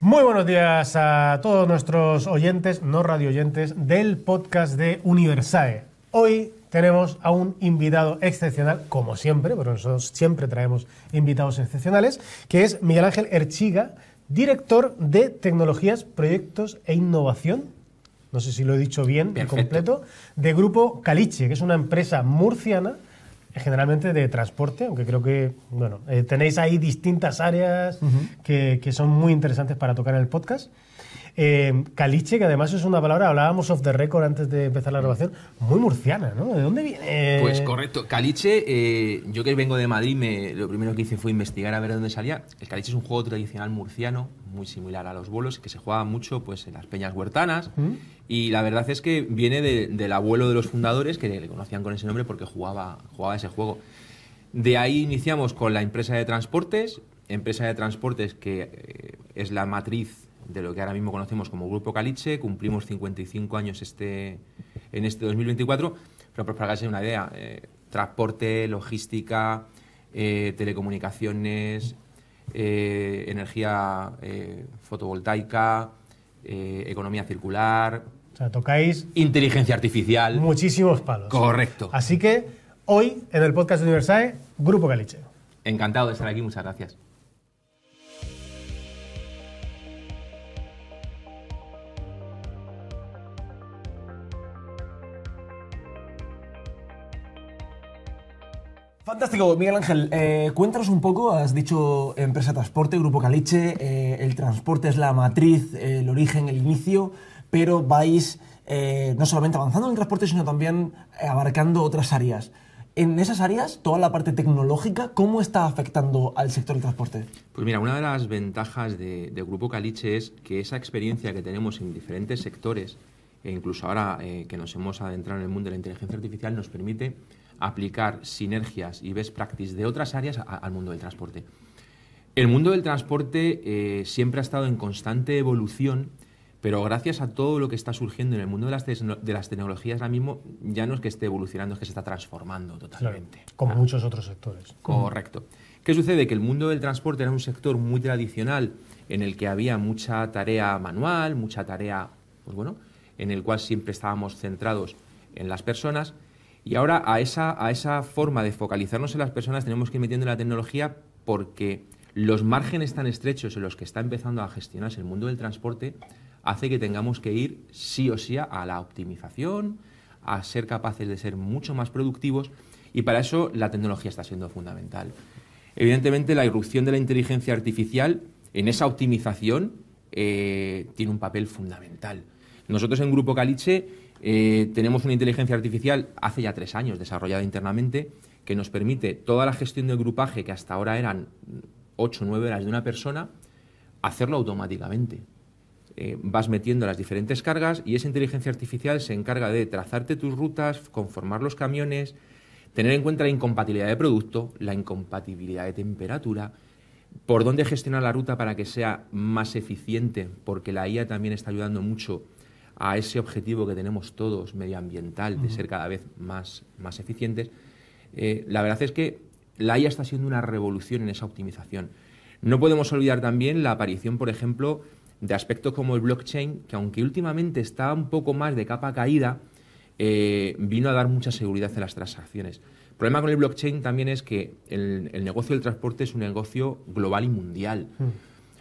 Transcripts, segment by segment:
Muy buenos días a todos nuestros oyentes, no radio oyentes, del podcast de Universae. Hoy tenemos a un invitado excepcional, como siempre, pero nosotros siempre traemos invitados excepcionales, que es Miguel Ángel Erchiga, director de Tecnologías, Proyectos e Innovación. No sé si lo he dicho bien, y completo, de Grupo Caliche, que es una empresa murciana generalmente de transporte, aunque creo que bueno, eh, tenéis ahí distintas áreas que, que, son muy interesantes para tocar en el podcast. Eh, caliche, que además es una palabra, hablábamos off the record antes de empezar la grabación, muy murciana, ¿no? ¿De dónde viene? Pues correcto. Caliche, eh, yo que vengo de Madrid, me, lo primero que hice fue investigar a ver dónde salía. El caliche es un juego tradicional murciano, muy similar a los bolos, que se jugaba mucho pues, en las peñas huertanas. Mm. Y la verdad es que viene del abuelo de los fundadores, que le conocían con ese nombre porque jugaba, ese juego. De ahí iniciamos con la empresa de transportes, empresa de transportes que eh, es la matriz de lo que ahora mismo conocemos como Grupo Caliche. Cumplimos 55 años este, en este 2024. Pero pues, para que una idea, eh, transporte, logística, eh, telecomunicaciones, eh, energía fotovoltaica, economía circular. O sea, tocáis... Inteligencia artificial. Muchísimos palos. Correcto. Así que hoy, en el podcast Universae, Grupo Caliche. Encantado de estar aquí, muchas gracias. Fantástico, Miguel Ángel. Eh, cuéntanos un poco, has dicho empresa transporte, Grupo Caliche, eh, el transporte es la matriz, eh, el origen, el inicio, pero vais no solamente avanzando en el transporte, sino también abarcando otras áreas. En esas áreas, toda la parte tecnológica, ¿cómo está afectando al sector del transporte? Pues mira, una de las ventajas de, Grupo Caliche es que esa experiencia que tenemos en diferentes sectores, e incluso ahora que nos hemos adentrado en el mundo de la inteligencia artificial, nos permite aplicar sinergias y best practice de otras áreas al mundo del transporte. El mundo del transporte eh, siempre ha estado en constante evolución, pero gracias a todo lo que está surgiendo en el mundo de las, tecnologías ahora mismo, ya no es que esté evolucionando, es que se está transformando totalmente. como ah. muchos otros sectores. Correcto. ¿Qué sucede? Que el mundo del transporte era un sector muy tradicional en el que había mucha tarea manual, mucha tarea, pues bueno, en el cual siempre estábamos centrados en las personas y ahora a esa, forma de focalizarnos en las personas tenemos que ir metiendo la tecnología porque los márgenes tan estrechos en los que está empezando a gestionarse el mundo del transporte hace que tengamos que ir sí o sí a la optimización, a ser capaces de ser mucho más productivos y para eso la tecnología está siendo fundamental. Evidentemente la irrupción de la inteligencia artificial en esa optimización eh, tiene un papel fundamental. Nosotros en Grupo Caliche eh, tenemos una inteligencia artificial hace ya tres años desarrollada internamente que nos permite toda la gestión del grupaje, que hasta ahora eran ocho o nueve horas de una persona, hacerlo automáticamente. Eh, vas metiendo las diferentes cargas y esa inteligencia artificial se encarga de trazarte tus rutas, conformar los camiones, tener en cuenta la incompatibilidad de producto, la incompatibilidad de temperatura, por dónde gestionar la ruta para que sea más eficiente, porque la IA también está ayudando mucho a ese objetivo que tenemos todos medioambiental de ser cada vez más, eficientes, eh, la verdad es que la IA está siendo una revolución en esa optimización. No podemos olvidar también la aparición, por ejemplo, de aspectos como el blockchain, que aunque últimamente está un poco más de capa caída, eh, vino a dar mucha seguridad en las transacciones. El problema con el blockchain también es que el, negocio del transporte es un negocio global y mundial. Mm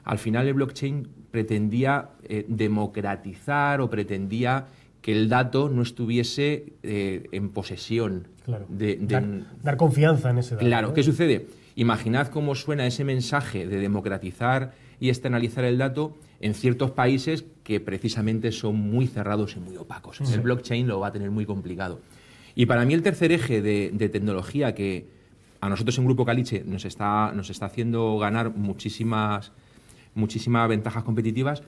al final el blockchain pretendía eh, democratizar o pretendía que el dato no estuviese eh, en posesión. Claro. De, dar, confianza en ese dato. Claro. ¿Qué sucede? Imaginad cómo suena ese mensaje de democratizar y externalizar el dato en ciertos países que precisamente son muy cerrados y muy opacos. El blockchain lo va a tener muy complicado. Y para mí el tercer eje de, tecnología que a nosotros en Grupo Caliche nos está, nos está haciendo ganar muchísimas muchísimas ventajas competitivas,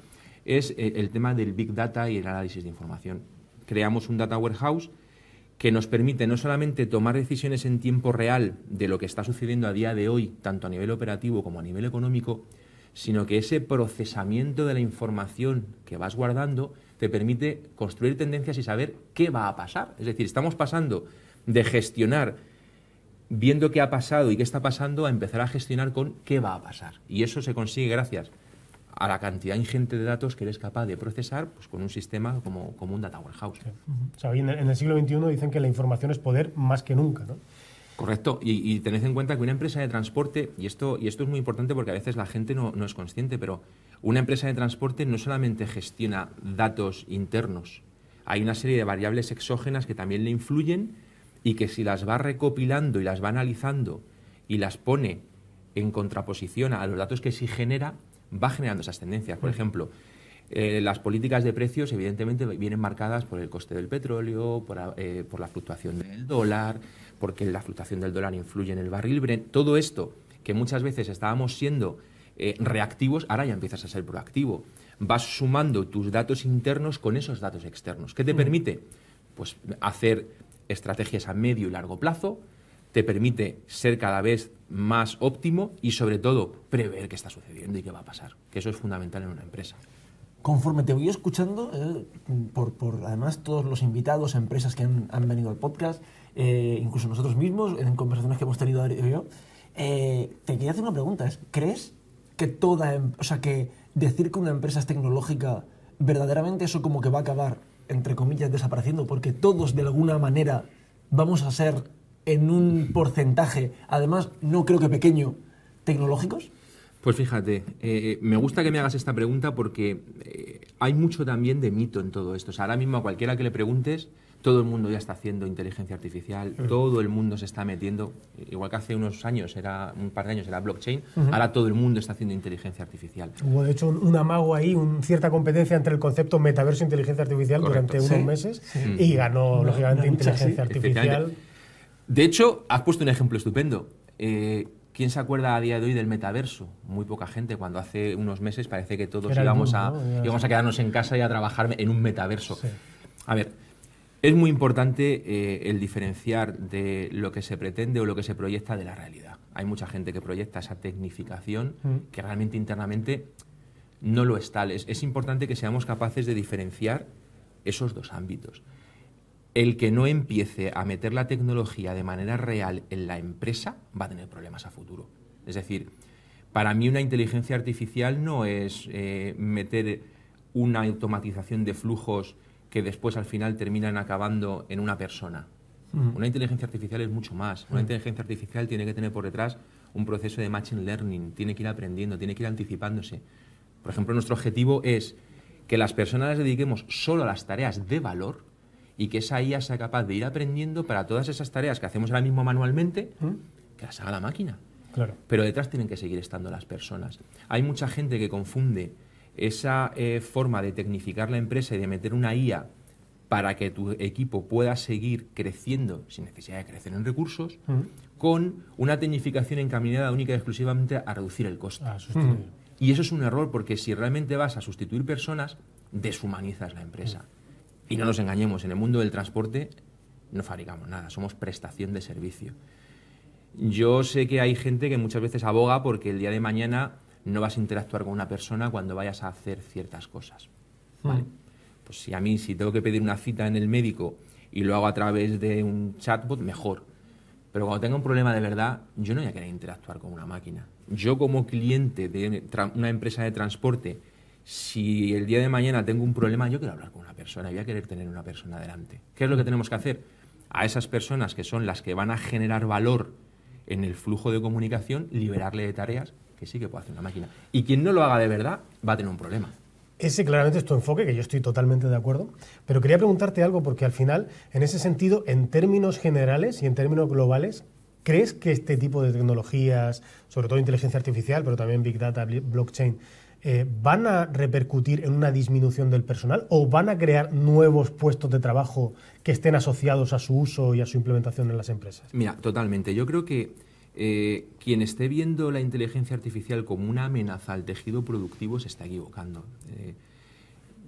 es eh, el tema del Big Data y el análisis de información. Creamos un Data Warehouse que nos permite no solamente tomar decisiones en tiempo real de lo que está sucediendo a día de hoy, tanto a nivel operativo como a nivel económico, sino que ese procesamiento de la información que vas guardando te permite construir tendencias y saber qué va a pasar. Es decir, estamos pasando de gestionar viendo qué ha pasado y qué está pasando, a empezar a gestionar con qué va a pasar. Y eso se consigue gracias a la cantidad ingente de datos que eres capaz de procesar pues, con un sistema como, como un data warehouse. O sea, en el siglo XXI dicen que la información es poder más que nunca, ¿no? Correcto, y, y, tened en cuenta que una empresa de transporte, y esto, y esto es muy importante porque a veces la gente no, no es consciente, pero una empresa de transporte no solamente gestiona datos internos, hay una serie de variables exógenas que también le influyen y que si las va recopilando y las va analizando y las pone en contraposición a los datos que sí genera, va generando esas tendencias. Por mm. ejemplo, eh, las políticas de precios evidentemente vienen marcadas por el coste del petróleo, eh, por, la fluctuación del dólar, porque la fluctuación del dólar influye en el barril Todo esto que muchas veces estábamos siendo eh, reactivos, ahora ya empiezas a ser proactivo. Vas sumando tus datos internos con esos datos externos. ¿Qué te mm. permite? Pues hacer estrategias a medio y largo plazo, te permite ser cada vez más óptimo y sobre todo prever qué está sucediendo y qué va a pasar, que eso es fundamental en una empresa. Conforme te voy escuchando, eh, por, además todos los invitados, empresas que han, venido al podcast, eh, incluso nosotros mismos, en conversaciones que hemos tenido yo, eh, te quería hacer una pregunta. ¿Crees que toda, em, o sea, que decir que una empresa es tecnológica, verdaderamente eso como que va a acabar entre comillas, desapareciendo, porque todos de alguna manera vamos a ser en un porcentaje, además no creo que pequeño, tecnológicos? Pues fíjate, eh, me gusta que me hagas esta pregunta porque eh, hay mucho también de mito en todo esto. ahora mismo a cualquiera que le preguntes, todo el mundo ya está haciendo inteligencia artificial, todo el mundo se está metiendo, igual que hace unos años, era un par de años era blockchain, ahora todo el mundo está haciendo inteligencia artificial. Hubo de hecho un, amago ahí, una cierta competencia entre el concepto metaverso e inteligencia artificial durante unos meses mm. y ganó lógicamente inteligencia artificial. De hecho, has puesto un ejemplo estupendo. Eh, ¿Quién se acuerda a día de hoy del metaverso? Muy poca gente, cuando hace unos meses parece que todos íbamos, a, a quedarnos en casa y a trabajar en un metaverso. A ver, es muy importante eh, el diferenciar de lo que se pretende o lo que se proyecta de la realidad. Hay mucha gente que proyecta esa tecnificación mm. que realmente internamente no lo es tal. Es, importante que seamos capaces de diferenciar esos dos ámbitos. El que no empiece a meter la tecnología de manera real en la empresa va a tener problemas a futuro. Es decir, para mí una inteligencia artificial no es eh, meter una automatización de flujos que después al final terminan acabando en una persona. Mm. Una inteligencia artificial es mucho más. Una mm. inteligencia artificial tiene que tener por detrás un proceso de machine learning, tiene que ir aprendiendo, tiene que ir anticipándose. Por ejemplo, nuestro objetivo es que las personas las dediquemos solo a las tareas de valor y que esa IA sea capaz de ir aprendiendo para todas esas tareas que hacemos ahora mismo manualmente, mm. que las haga la máquina. Claro. Pero detrás tienen que seguir estando las personas. Hay mucha gente que confunde esa eh, forma de tecnificar la empresa y de meter una IA para que tu equipo pueda seguir creciendo sin necesidad de crecer en recursos, con una tecnificación encaminada única y exclusivamente a reducir el coste. Ah, y eso es un error porque si realmente vas a sustituir personas, deshumanizas la empresa. Y no nos engañemos, en el mundo del transporte no fabricamos nada, somos prestación de servicio. Yo sé que hay gente que muchas veces aboga porque el día de mañana no vas a interactuar con una persona cuando vayas a hacer ciertas cosas. Hmm. ¿vale? Pues si a mí, si tengo que pedir una cita en el médico y lo hago a través de un chatbot, mejor. Pero cuando tenga un problema de verdad, yo no voy a querer interactuar con una máquina. Yo como cliente de una empresa de transporte, si el día de mañana tengo un problema, yo quiero hablar con una persona, voy a querer tener una persona delante. ¿Qué es lo que tenemos que hacer? A esas personas que son las que van a generar valor en el flujo de comunicación, liberarle de tareas que sí que puede hacer una máquina. Y quien no lo haga de verdad va a tener un problema. Ese claramente es tu enfoque, que yo estoy totalmente de acuerdo, pero quería preguntarte algo porque al final, en ese sentido, en términos generales y en términos globales, ¿crees que este tipo de tecnologías, sobre todo inteligencia artificial, pero también big data, blockchain, eh, van a repercutir en una disminución del personal o van a crear nuevos puestos de trabajo que estén asociados a su uso y a su implementación en las empresas? Mira, totalmente. Yo creo que eh, quien esté viendo la inteligencia artificial como una amenaza al tejido productivo se está equivocando. Eh,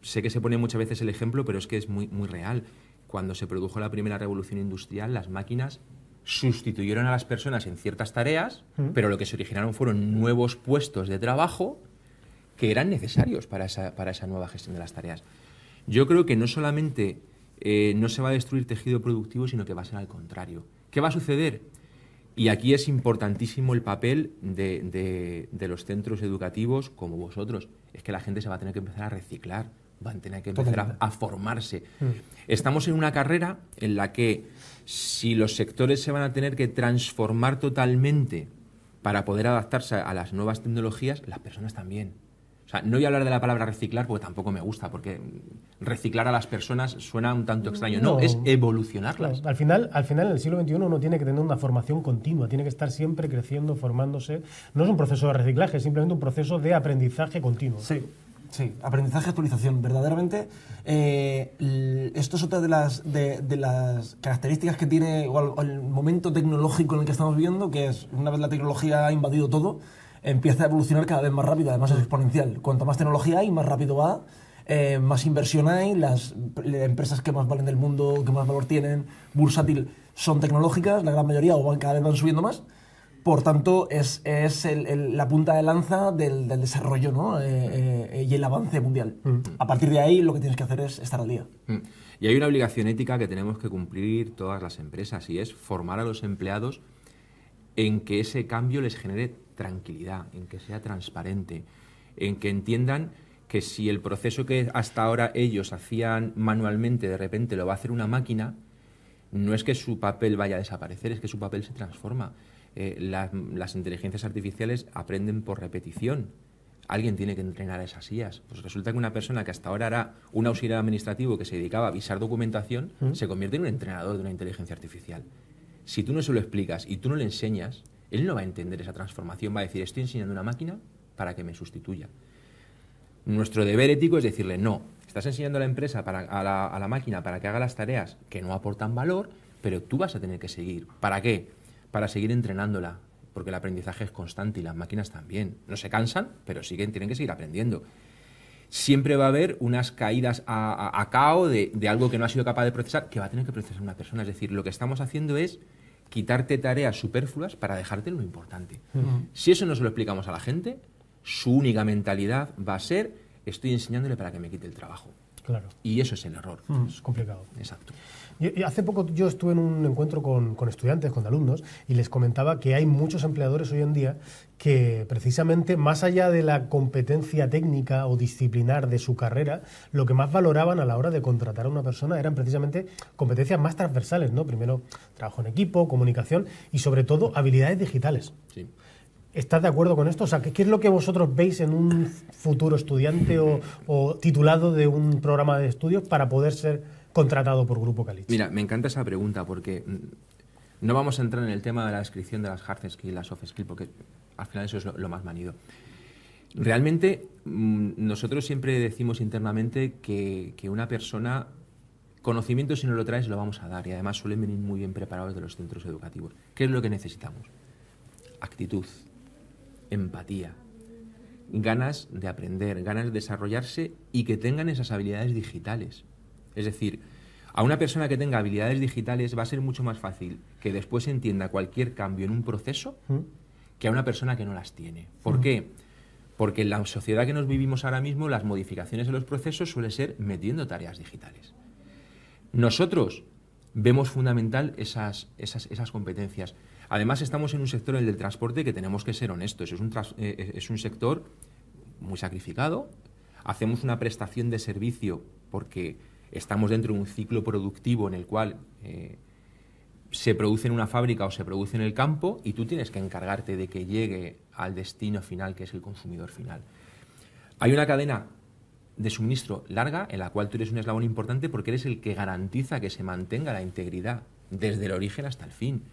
sé que se pone muchas veces el ejemplo, pero es que es muy, muy real. Cuando se produjo la primera revolución industrial, las máquinas sustituyeron a las personas en ciertas tareas, mm. pero lo que se originaron fueron nuevos puestos de trabajo que eran necesarios para esa, nueva gestión de las tareas. Yo creo que no solamente eh, no se va a destruir tejido productivo, sino que va a ser al contrario. ¿Qué va a suceder? Y aquí es importantísimo el papel de, los centros educativos como vosotros. Es que la gente se va a tener que empezar a reciclar, van a tener que empezar a, formarse. Mm. Estamos en una carrera en la que si los sectores se van a tener que transformar totalmente para poder adaptarse a las nuevas tecnologías, las personas también no voy a hablar de la palabra reciclar porque tampoco me gusta, porque reciclar a las personas suena un tanto extraño. No, es evolucionarlas. al, final, al final, en el siglo XXI uno tiene que tener una formación continua, tiene que estar siempre creciendo, formándose. No es un proceso de reciclaje, es simplemente un proceso de aprendizaje continuo. Sí. Sí, aprendizaje, actualización. Verdaderamente, eh, esto es otra de las, de, las características que tiene el, el momento tecnológico en el que estamos viviendo, que es una vez la tecnología ha invadido todo, empieza a evolucionar cada vez más rápido, además es exponencial. Cuanto más tecnología hay, más rápido va, eh, más inversión hay, las empresas que más valen del mundo, que más valor tienen, bursátil, son tecnológicas, la gran mayoría, o van, cada vez van subiendo más. Por tanto, es, la punta de lanza del, desarrollo eh, eh, y el avance mundial. Mm. A partir de ahí, lo que tienes que hacer es estar al día. Mm. Y hay una obligación ética que tenemos que cumplir todas las empresas y es formar a los empleados en que ese cambio les genere tranquilidad, en que sea transparente, en que entiendan que si el proceso que hasta ahora ellos hacían manualmente de repente lo va a hacer una máquina, no es que su papel vaya a desaparecer, es que su papel se transforma. Eh, las inteligencias artificiales aprenden por repetición. Alguien tiene que entrenar a esas sillas. Pues resulta que una persona que hasta ahora era un auxiliar administrativo que se dedicaba a avisar documentación, se convierte en un entrenador de una inteligencia artificial. Si tú no se lo explicas y tú no le enseñas, él no va a entender esa transformación, va a decir, estoy enseñando una máquina para que me sustituya. Nuestro deber ético es decirle, no, estás enseñando a la empresa, a, la, máquina, para que haga las tareas que no aportan valor, pero tú vas a tener que seguir. ¿Para qué? Para seguir entrenándola, porque el aprendizaje es constante y las máquinas también. No se cansan, pero siguen, tienen que seguir aprendiendo. Siempre va a haber unas caídas a, a, de, algo que no ha sido capaz de procesar, que va a tener que procesar una persona. Es decir, lo que estamos haciendo es quitarte tareas superfluas para dejarte lo importante. Mm. Si eso no se lo explicamos a la gente, su única mentalidad va a ser estoy enseñándole para que me quite el trabajo. Claro. Y eso es el error. Mm. Es complicado. Exacto hace poco yo estuve en un encuentro con, estudiantes, con alumnos, y les comentaba que hay muchos empleadores hoy en día que precisamente más allá de la competencia técnica o disciplinar de su carrera, lo que más valoraban a la hora de contratar a una persona eran precisamente competencias más transversales, ¿no? Primero, trabajo en equipo, comunicación y sobre todo habilidades digitales. ¿Estás de acuerdo con esto? O sea, ¿qué, es lo que vosotros veis en un futuro estudiante o, o titulado de un programa de estudios para poder ser contratado por Grupo Mira, me encanta esa pregunta porque mm, no vamos a entrar en el tema de la descripción de las hard skills y las soft skills porque al final eso es lo, más manido. Realmente mm, nosotros siempre decimos internamente que, que una persona conocimiento si no lo traes lo vamos a dar y además suelen venir muy bien preparados de los centros educativos. ¿Qué es lo que necesitamos? Actitud, empatía, ganas de aprender, ganas de desarrollarse y que tengan esas habilidades digitales. Es decir, a una persona que tenga habilidades digitales va a ser mucho más fácil que después entienda cualquier cambio en un proceso mm. que a una persona que no las tiene. ¿Por mm. qué? Porque en la sociedad que nos vivimos ahora mismo, las modificaciones en los procesos suele ser metiendo tareas digitales. Nosotros vemos fundamental esas, esas, competencias. Además, estamos en un sector, el del transporte, que tenemos que ser honestos. es un eh, eh, sector muy sacrificado. Hacemos una prestación de servicio porque estamos dentro de un ciclo productivo en el cual eh, se produce en una fábrica o se produce en el campo y tú tienes que encargarte de que llegue al destino final, que es el consumidor final. Hay una cadena de suministro larga en la cual tú eres un eslabón importante porque eres el que garantiza que se mantenga la integridad desde el origen hasta el fin.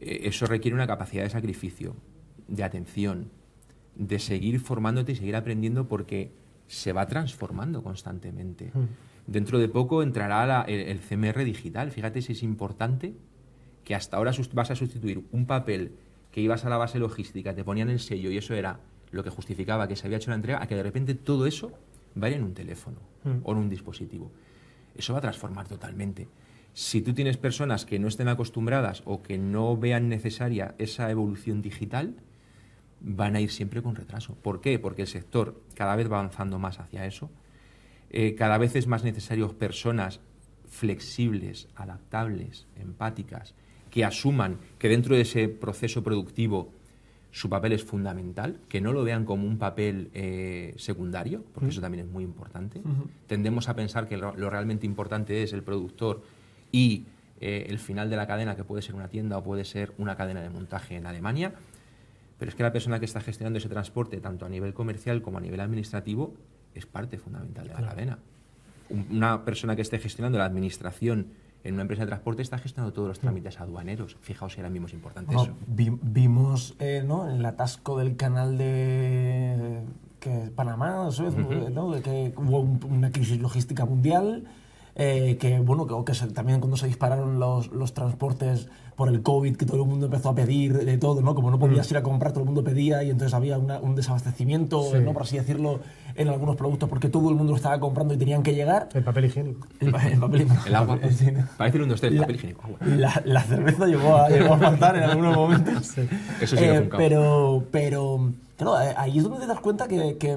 Eh, eso requiere una capacidad de sacrificio, de atención, de seguir formándote y seguir aprendiendo porque se va transformando constantemente. Mm. Dentro de poco entrará el, CMR digital. Fíjate si es importante que hasta ahora vas a sustituir un papel que ibas a la base logística, te ponían el sello y eso era lo que justificaba que se había hecho la entrega, a que de repente todo eso vaya en un teléfono mm. o en un dispositivo. Eso va a transformar totalmente. Si tú tienes personas que no estén acostumbradas o que no vean necesaria esa evolución digital, van a ir siempre con retraso. ¿Por qué? Porque el sector cada vez va avanzando más hacia eso. Eh, cada vez es más necesario personas flexibles, adaptables, empáticas, que asuman que dentro de ese proceso productivo su papel es fundamental, que no lo vean como un papel eh, secundario, porque eso también es muy importante. Tendemos a pensar que lo, realmente importante es el productor y eh, el final de la cadena, que puede ser una tienda o puede ser una cadena de montaje en Alemania, pero es que la persona que está gestionando ese transporte, tanto a nivel comercial como a nivel administrativo, es parte fundamental de la cadena. Una persona que esté gestionando la administración en una empresa de transporte está gestionando todos los mm. trámites aduaneros. Fijaos si ahora mismo importante eso. vimos eh, ¿no? el atasco del canal de que Panamá, ¿no? que hubo una crisis logística mundial eh, que bueno, que, que también cuando se dispararon los, los, transportes por el COVID, que todo el mundo empezó a pedir de todo, ¿no? Como no podías mm. ir a comprar, todo el mundo pedía y entonces había un desabastecimiento, ¿no? Por así decirlo, en algunos productos porque todo el mundo estaba comprando y tenían que llegar. El papel higiénico. El, papel higiénico. el agua. Sí, ¿no? Parece un el papel higiénico. La, la cerveza llegó a, a, faltar en algunos momentos. Eso sí eh, pero, pero, ahí es donde te das cuenta que, que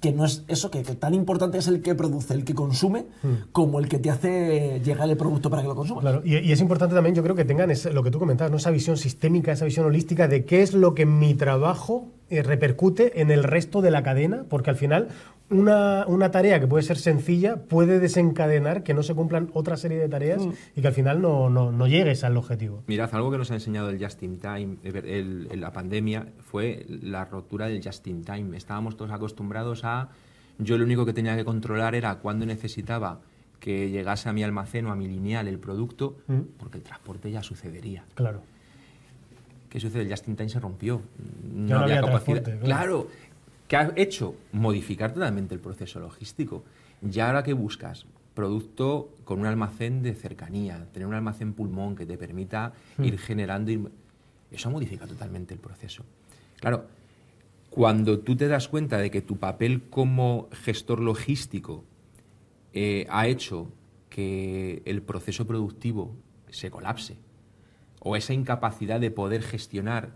que no es eso, que, tan importante es el que produce, el que consume, hmm. como el que te hace llegar el producto para que lo consumas. y, es importante también, yo creo que tengan lo que tú comentabas, ¿no? esa visión sistémica, esa visión holística de qué es lo que mi trabajo eh, repercute en el resto de la cadena, porque al final una, una, tarea que puede ser sencilla puede desencadenar que no se cumplan otra serie de tareas mm. y que al final no, llegues al objetivo. Mirad, algo que nos ha enseñado el Just in Time, eh, el, la pandemia, fue la rotura del Just in Time. Estábamos todos acostumbrados a. Yo lo único que tenía que controlar era cuándo necesitaba que llegase a mi almacén o a mi lineal el producto, mm. porque el transporte ya sucedería. Claro. ¿Qué sucede? El Just in Time se rompió. No, había, capacidad. claro ¿Qué ha hecho modificar totalmente el proceso logístico. Ya ahora que buscas producto con un almacén de cercanía, tener un almacén pulmón que te permita hmm. ir generando... Eso modifica totalmente el proceso. Claro, cuando tú te das cuenta de que tu papel como gestor logístico eh, ha hecho que el proceso productivo se colapse, o esa incapacidad de poder gestionar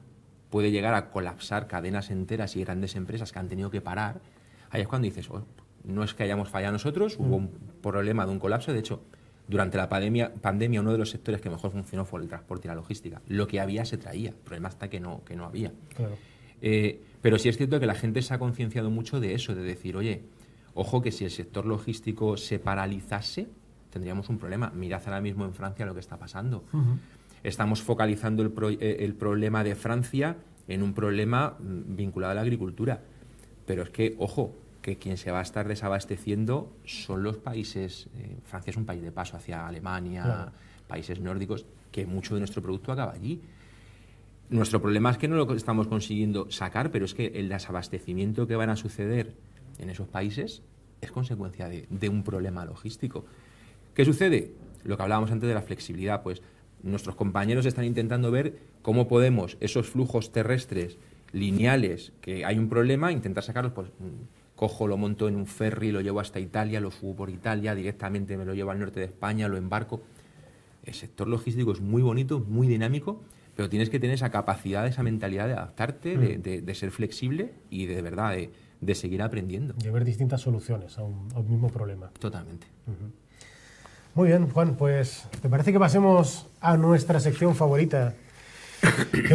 puede llegar a colapsar cadenas enteras y grandes empresas que han tenido que parar, ahí es cuando dices, oh, no es que hayamos fallado nosotros, mm. hubo un problema de un colapso, de hecho, durante la pandemia, pandemia uno de los sectores que mejor funcionó fue el transporte y la logística. Lo que había se traía, el problema está que no, que no había. Eh, pero sí es cierto que la gente se ha concienciado mucho de eso, de decir, oye, ojo que si el sector logístico se paralizase, tendríamos un problema. Mirad ahora mismo en Francia lo que está pasando. Estamos focalizando eh, el, problema de Francia en un problema mm, vinculado a la agricultura. Pero es que, ojo, que quien se va a estar desabasteciendo son los países, eh, Francia es un país de paso hacia Alemania, países nórdicos, que mucho de nuestro producto acaba allí. Nuestro problema es que no lo estamos consiguiendo sacar, pero es que el desabastecimiento que van a suceder en esos países es consecuencia de, de un problema logístico. ¿Qué sucede? Lo que hablábamos antes de la flexibilidad, pues nuestros compañeros están intentando ver cómo podemos esos flujos terrestres lineales, que hay un problema, intentar sacarlos, pues mm, cojo, lo monto en un ferry, lo llevo hasta Italia, lo subo por Italia, directamente me lo llevo al norte de España, lo embarco. El sector logístico es muy bonito, muy dinámico, pero tienes que tener esa capacidad, esa mentalidad de adaptarte, de, mm. ser flexible y de, verdad de, seguir aprendiendo. De ver distintas soluciones a un, mismo problema. Totalmente. Muy bien, Juan, pues te parece que pasemos a nuestra sección favorita.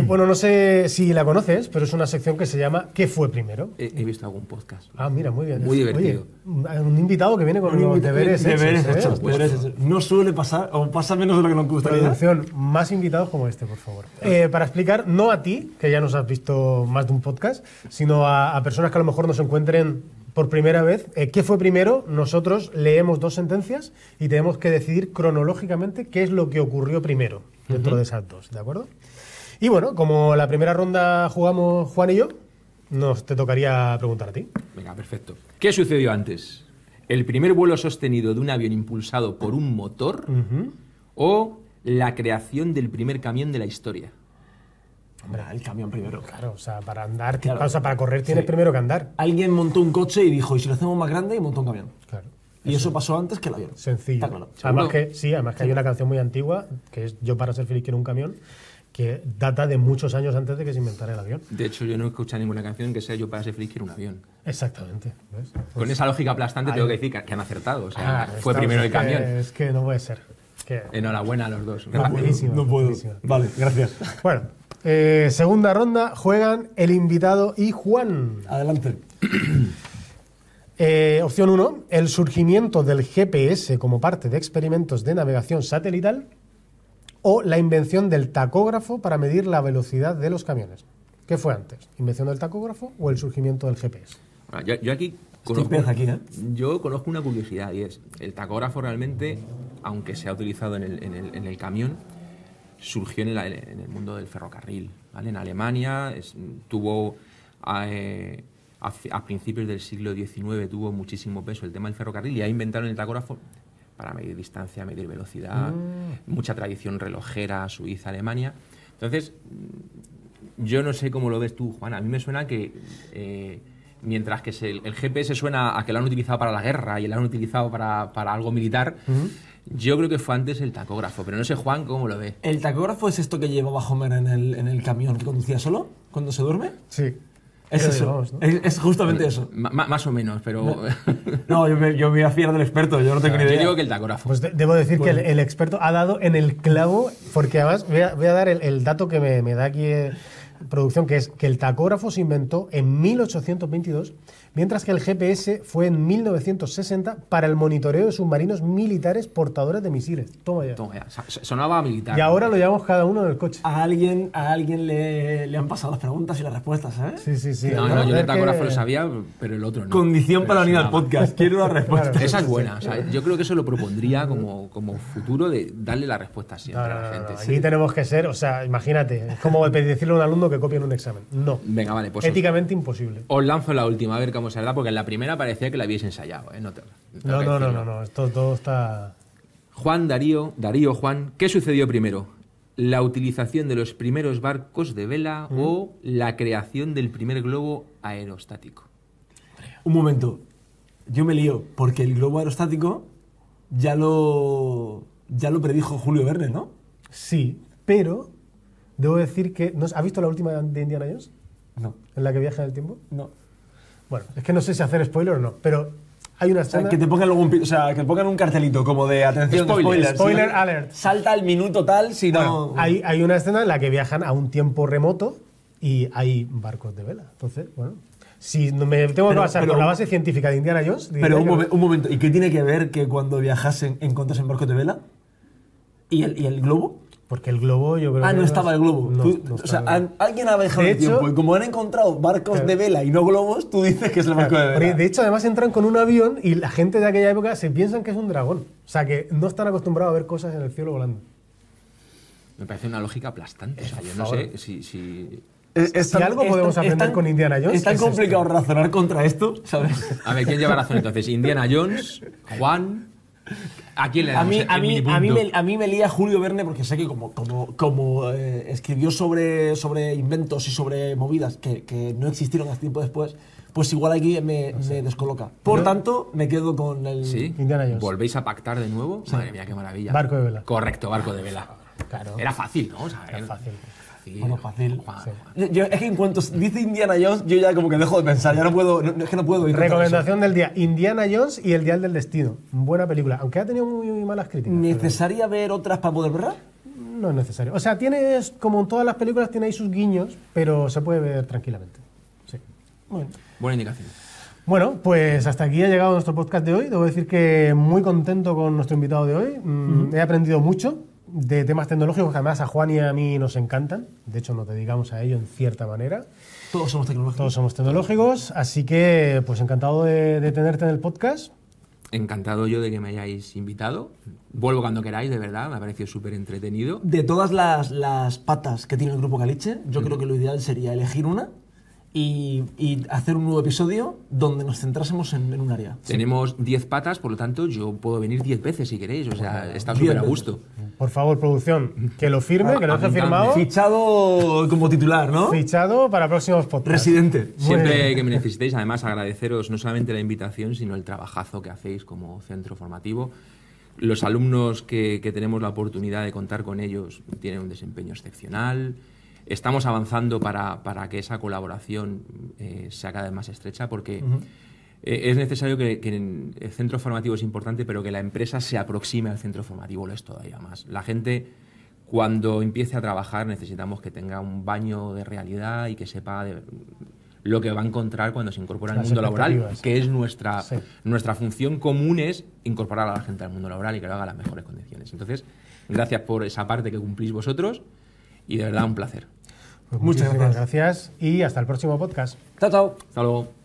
bueno, no sé si la conoces, pero es una sección que se llama ¿Qué fue primero? He, visto algún podcast. Ah, mira, muy bien. Muy divertido. un invitado que viene con los ¿eh? deberes, hechos. deberes No suele pasar, o pasa menos de lo que nos gustaría. más invitados como este, por favor. Eh, para explicar, no a ti, que ya nos has visto más de un podcast, sino a, personas que a lo mejor nos encuentren por primera vez, eh, ¿qué fue primero? Nosotros leemos dos sentencias y tenemos que decidir cronológicamente qué es lo que ocurrió primero dentro de esas dos, ¿de acuerdo? Y bueno, como la primera ronda jugamos Juan y yo, nos te tocaría preguntar a ti. Venga, perfecto. ¿Qué sucedió antes? ¿El primer vuelo sostenido de un avión impulsado por un motor o la creación del primer camión de la historia? Hombre, el camión primero. Claro, o sea, para andar, o sea, para correr tienes primero que andar. Alguien montó un coche y dijo, y si lo hacemos más grande, y montó un camión. Claro. Y eso pasó antes que el avión. Sencillo. Además que, sí, además que hay una canción muy antigua, que es Yo para ser feliz quiero un camión, que data de muchos años antes de que se inventara el avión. De hecho, yo no he escuchado ninguna canción que sea Yo para ser feliz quiero un avión. Exactamente. Con pues esa lógica aplastante tengo que decir que han acertado. O sea, ah, fue primero el camión. es que no puede ser. Enhorabuena a los dos. No, puedo, No puedo. Vale, gracias. Bueno. Eh, segunda ronda juegan el invitado y Juan. Adelante. Eh, opción 1, el surgimiento del GPS como parte de experimentos de navegación satelital o la invención del tacógrafo para medir la velocidad de los camiones. ¿Qué fue antes? ¿Invención del tacógrafo o el surgimiento del GPS? yo, aquí conozco, ¿eh? yo conozco una curiosidad y es, el tacógrafo realmente, aunque se ha utilizado en el camión, surgió en el, mundo del ferrocarril. ¿vale? En Alemania tuvo, eh, a, principios del siglo XIX, tuvo muchísimo peso el tema del ferrocarril y ahí inventaron el tacógrafo para medir distancia, medir velocidad, mm. mucha tradición relojera, Suiza, Alemania. Entonces, yo no sé cómo lo ves tú, Juan. A mí me suena que... Eh, mientras que el, GPS suena a que lo han utilizado para la guerra y lo han utilizado para, algo militar, yo creo que fue antes el tacógrafo, pero no sé Juan cómo lo ve. ¿El tacógrafo es esto que llevaba Homer en el, en el camión que conducía solo cuando se duerme? Sí. Es eso, es, justamente eso. más o menos, pero... No, yo me, voy a fiar del experto, yo no tengo ni idea. Yo digo que el tacógrafo. Pues debo decir que el, experto ha dado en el clavo, porque además voy a, dar el, dato que me, da aquí eh, producción, que es que el tacógrafo se inventó en 1822 mientras que el GPS fue en 1960 para el monitoreo de submarinos militares portadores de misiles. Toma ya. sonaba militar. Y ahora lo llevamos cada uno en el coche. A alguien, a alguien le, han pasado las preguntas y las respuestas, ¿sabes? ¿eh? Sí, sí, sí. No, yo de tacógrafo lo sabía, pero el otro no. Condición para unir al podcast. Quiero una respuesta. Esa es buena. yo creo que eso lo propondría como, como futuro de darle la respuesta siempre a la gente. tenemos que ser, o sea, imagínate, es como decirle a un alumno que en un examen. No. Venga, vale, pues. Éticamente imposible. Os lanzo la última, a ver porque en la primera parecía que la habías ensayado, ¿eh? No, te, no, no, no, no, esto todo está... Juan Darío, Darío Juan, ¿qué sucedió primero? ¿La utilización de los primeros barcos de vela mm. o la creación del primer globo aerostático? Un momento, yo me lío, porque el globo aerostático ya lo, ya lo predijo Julio Verne, ¿no? Sí, pero debo decir que... ¿Has visto la última de Indiana Jones? No. ¿En la que viaja en el tiempo? No. Bueno, es que no sé si hacer spoiler o no, pero hay una escena. que te pongan un, que pongan un cartelito como de atención spoiler, spoiler, alert. Salta al minuto tal, si no. hay, hay, una escena en la que viajan a un tiempo remoto y hay barcos de vela. Entonces, bueno. Si me tengo que basar por la base científica de Indiana Jones. Pero un, momento, ¿y qué tiene que ver que cuando viajasen en barcos de vela? ¿Y el, y el globo? Porque el globo, yo creo ah, que. Ah, no estaba el globo. o sea, alguien ha dejado el tiempo. y como han encontrado barcos de vela y no globos, tú dices que es el barco de vela. De hecho, además entran con un avión y la gente de aquella época se piensan que es un dragón. O sea, que no están acostumbrados a ver cosas en el cielo volando. Me parece una lógica aplastante. O sea, yo no sé si. si... Eh, si algo podemos aprender con Indiana Jones. Es tan complicado razonar contra esto, A ver, ¿quién lleva razón entonces? Indiana Jones, Juan. ¿A quién le a mí, a, mí, a, mí me, lía Julio Verne porque sé que como, como, eh, escribió sobre, sobre inventos y sobre movidas que, no existieron hace tiempo después, pues igual aquí me, descoloca. Por tanto, me quedo con el Jones. ¿Volvéis a pactar de nuevo? Madre mía, qué maravilla. Barco de vela. Correcto, barco de vela. Era fácil, ¿no? era fácil es que en cuanto dice Indiana Jones, yo ya como que dejo de pensar. Ya no puedo, es que no puedo ir. Recomendación del día: Indiana Jones y El Dial del Destino. Buena película, aunque ha tenido muy, malas críticas. ¿Necesaria ver otras para poder verla? No es necesario. O sea, tienes, como en todas las películas, tiene ahí sus guiños, pero se puede ver tranquilamente. Sí. Buena indicación. Bueno, pues hasta aquí ha llegado nuestro podcast de hoy. Debo decir que muy contento con nuestro invitado de hoy. Mm, he aprendido mucho de temas tecnológicos que además a Juan y a mí nos encantan. De hecho, nos dedicamos a ello en cierta manera. Todos somos tecnológicos. Todos somos tecnológicos, así que pues encantado de, tenerte en el podcast. Encantado yo de que me hayáis invitado. Vuelvo cuando queráis, de verdad, me ha parecido súper entretenido. De todas las, las, patas que tiene el grupo Caliche, yo creo que lo ideal sería elegir una y, hacer un nuevo episodio donde nos centrásemos en, un área. Tenemos 10 patas, por lo tanto, yo puedo venir 10 veces si queréis. O sea, está súper a gusto. Por favor, producción, que lo firme, que lo haya firmado. Fichado como titular, ¿no? Fichado para próximos podcasts. Residente. Siempre que me necesitéis, además, agradeceros no solamente la invitación, sino el trabajazo que hacéis como centro formativo los alumnos que, que, tenemos la oportunidad de contar con ellos tienen un desempeño excepcional, estamos avanzando para, que esa colaboración eh, sea cada vez más estrecha porque... Eh, es necesario que, el centro formativo es importante, pero que la empresa se aproxime al centro formativo lo es todavía más. La gente, cuando empiece a trabajar, necesitamos que tenga un baño de realidad y que sepa de, lo que va a encontrar cuando se incorpora al mundo laboral, que es nuestra, nuestra función común es incorporar a la gente al mundo laboral y que lo haga en las mejores condiciones. Entonces, gracias por esa parte que cumplís vosotros y de verdad un placer. Pues muchas gracias. gracias y hasta el próximo podcast. Chao, chao. Hasta luego.